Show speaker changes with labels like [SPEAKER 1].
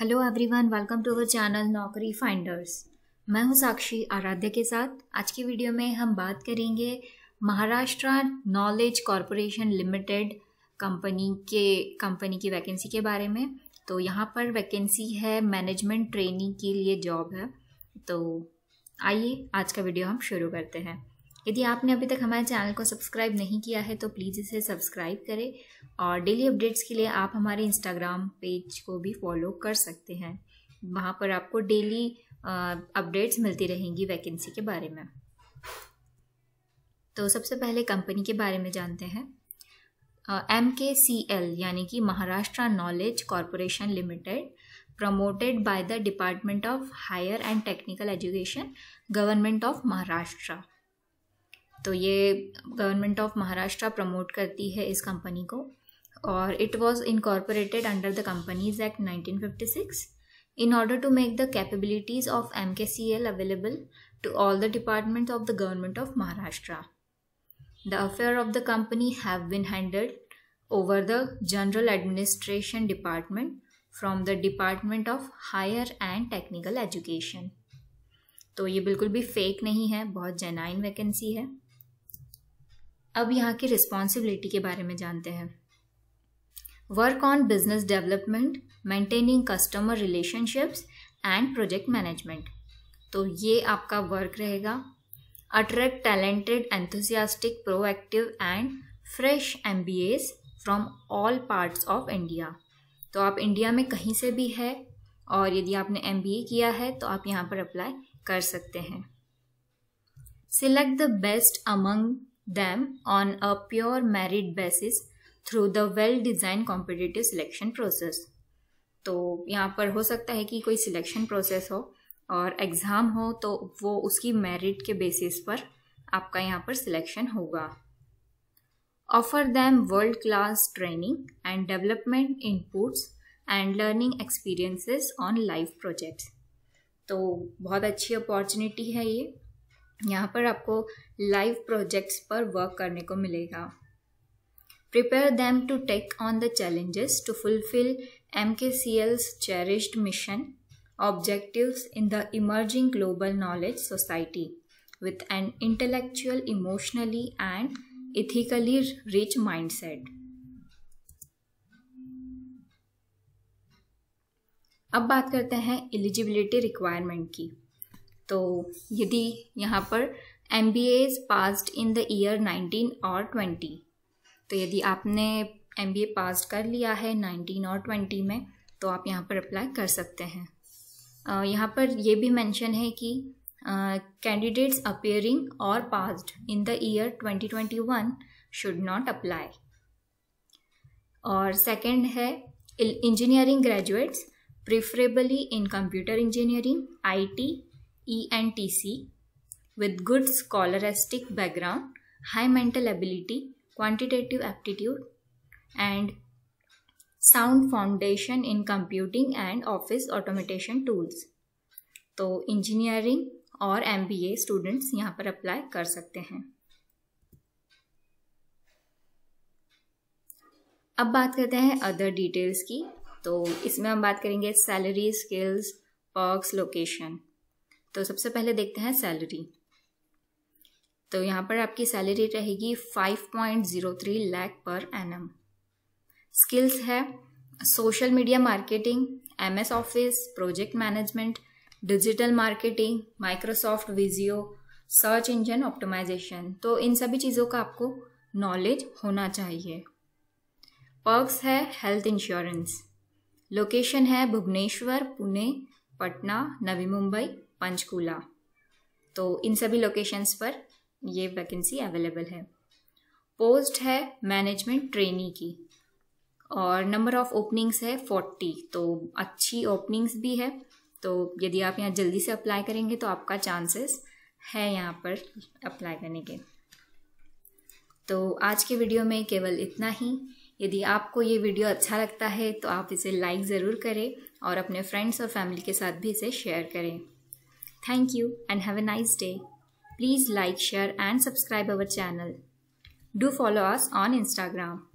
[SPEAKER 1] Hello everyone welcome to our channel Naukri finders मैं हूं साक्षी आराध्य के साथ आज की वीडियो में हम बात करेंगे Maharashtra knowledge corporation limited company के कंपनी की वैकेंसी के बारे में तो यहाँ पर वैकेंसी है मैनेजमेंट ट्रेनिंग के लिए जॉब है तो आइए आज का वीडियो हम शुरू करते हैं यदि आपने अभी तक हमारे चैनल को सब्सक्राइब नहीं किया है तो प्लीज़ इसे सब्सक्राइब करें और डेली अपडेट्स के लिए आप हमारे इंस्टाग्राम पेज को भी फॉलो कर सकते हैं वहाँ पर आपको डेली अपडेट्स मिलती रहेंगी वैकेंसी के बारे में तो सबसे पहले कंपनी के बारे में जानते हैं एम के सी एल यानी कि Maharashtra knowledge corporation limited promoted by the department of higher and technical education government of Maharashtra तो ये गवर्नमेंट ऑफ महाराष्ट्र प्रमोट करती है इस कंपनी को और it was incorporated under the companies act nineteen fifty six in order to make the capabilities of M K C L available to all the department of the government of Maharashtra the affair of the company have been handled over the general administration department from the department of higher and technical education तो ये बिल्कुल भी fake नहीं है बहुत genuine vacancy है अब यहाँ की रिस्पॉन्सिबिलिटी के बारे में जानते हैं work on business development maintaining customer relationships and project management तो ये आपका वर्क रहेगा attract talented enthusiastic proactive and fresh M B As from all parts of India तो आप इंडिया में कहीं से भी है और यदि आपने एम बी ए किया है तो आप यहाँ पर अप्लाई कर सकते हैं select the best among them on a pure merit basis through the well design competitive selection process तो यहाँ पर हो सकता है कि कोई सिलेक्शन प्रोसेस हो और एग्ज़ाम हो तो वो उसकी मेरिट के बेसिस पर आपका यहाँ पर सिलेक्शन होगा offer them world class training and development inputs and learning experiences on live projects तो बहुत अच्छी अपॉर्चुनिटी है ये यहाँ पर आपको लाइव प्रोजेक्ट्स पर वर्क करने को मिलेगा prepare them to take on the challenges to fulfil M K C L's cherished mission objective in the emerging global knowledge society with an intellectual emotionally and ethically rich mindset अब बात करते हैं eligibility requirement की तो यदि यहाँ पर M B A is passed in the year nineteen or twenty तो यदि आपने एम बी ए पास कर लिया है नाइनटीन और ट्वेंटी में तो आप यहाँ पर अप्लाई कर सकते हैं uh, यहाँ पर यह भी मैंशन है कि candidates appearing or passed in the year twenty twenty one should not apply और सेकेंड है engineering graduates preferably in computer engineering I T ENTC with good scholastic background, high mental ability, quantitative aptitude and sound foundation in computing and office automation tools. तो engineering और M students यहाँ पर apply कर सकते हैं अब बात करते हैं अदर डिटेल्स की तो इसमें हम बात करेंगे सैलरी स्किल्स पर्क्स लोकेशन तो सबसे पहले देखते हैं सैलरी तो यहाँ पर आपकी सैलरी रहेगी 5.03 लाख पर एनम स्किल्स है social media marketing MS office project management digital marketing Microsoft Visio search engine optimisation तो इन सभी चीज़ों का आपको नॉलेज होना चाहिए पर्क्स है हेल्थ इंश्योरेंस लोकेशन है भुवनेश्वर पुणे पटना नवी मुंबई पंचकूला तो इन सभी लोकेशंस पर ये वैकेंसी अवेलेबल है पोस्ट है मैनेजमेंट ट्रेनी की और नंबर ऑफ ओपनिंग्स है फोर्टी तो अच्छी ओपनिंग्स भी है तो यदि आप यहाँ जल्दी से अप्लाई करेंगे तो आपका चांसेस है यहाँ पर अप्लाई करने के तो आज के वीडियो में केवल इतना ही यदि आपको ये वीडियो अच्छा लगता है तो आप इसे लाइक ज़रूर करें और अपने फ्रेंड्स और फैमिली के साथ भी इसे शेयर करें Thank you and have a nice day. Please like, share and subscribe our channel. Do follow us on Instagram.